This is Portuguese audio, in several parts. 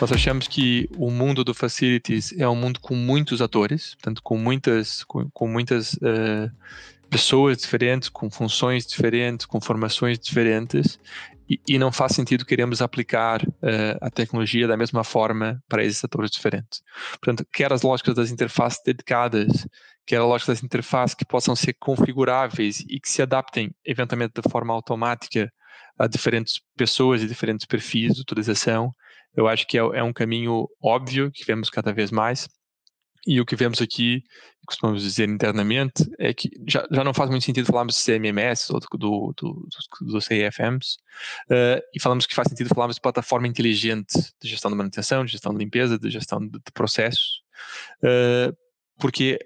Nós achamos que o mundo do facilities é um mundo com muitos atores, tanto com muitas, com, com muitas uh, pessoas diferentes, com funções diferentes, com formações diferentes, e, e não faz sentido queremos aplicar uh, a tecnologia da mesma forma para esses atores diferentes. Portanto, quer as lógicas das interfaces dedicadas, quer a lógica das interfaces que possam ser configuráveis e que se adaptem eventualmente de forma automática a diferentes pessoas e diferentes perfis de utilização, eu acho que é, é um caminho óbvio que vemos cada vez mais. E o que vemos aqui, costumamos dizer internamente, é que já, já não faz muito sentido falarmos de CMMS ou do, do, do, do CIFMs, uh, eh, e falamos que faz sentido falarmos de plataforma inteligente de gestão de manutenção, de gestão de limpeza, de gestão de, de processos, uh, porque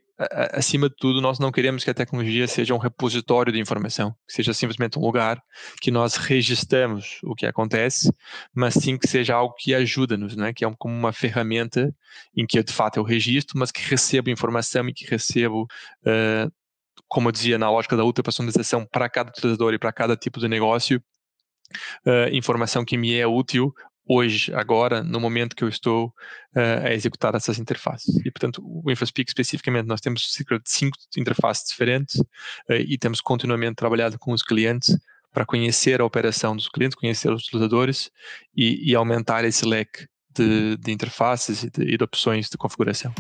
acima de tudo, nós não queremos que a tecnologia seja um repositório de informação, que seja simplesmente um lugar que nós registramos o que acontece, mas sim que seja algo que ajuda-nos, né? que é como uma ferramenta em que, de fato, eu registro, mas que recebo informação e que recebo, uh, como eu dizia, na lógica da ultrapersonalização para cada utilizador e para cada tipo de negócio, Uh, informação que me é útil hoje, agora, no momento que eu estou uh, a executar essas interfaces. E, portanto, o InfoSpeak especificamente, nós temos cerca de cinco interfaces diferentes uh, e temos continuamente trabalhado com os clientes para conhecer a operação dos clientes, conhecer os utilizadores e, e aumentar esse leque de, de interfaces e de, e de opções de configuração.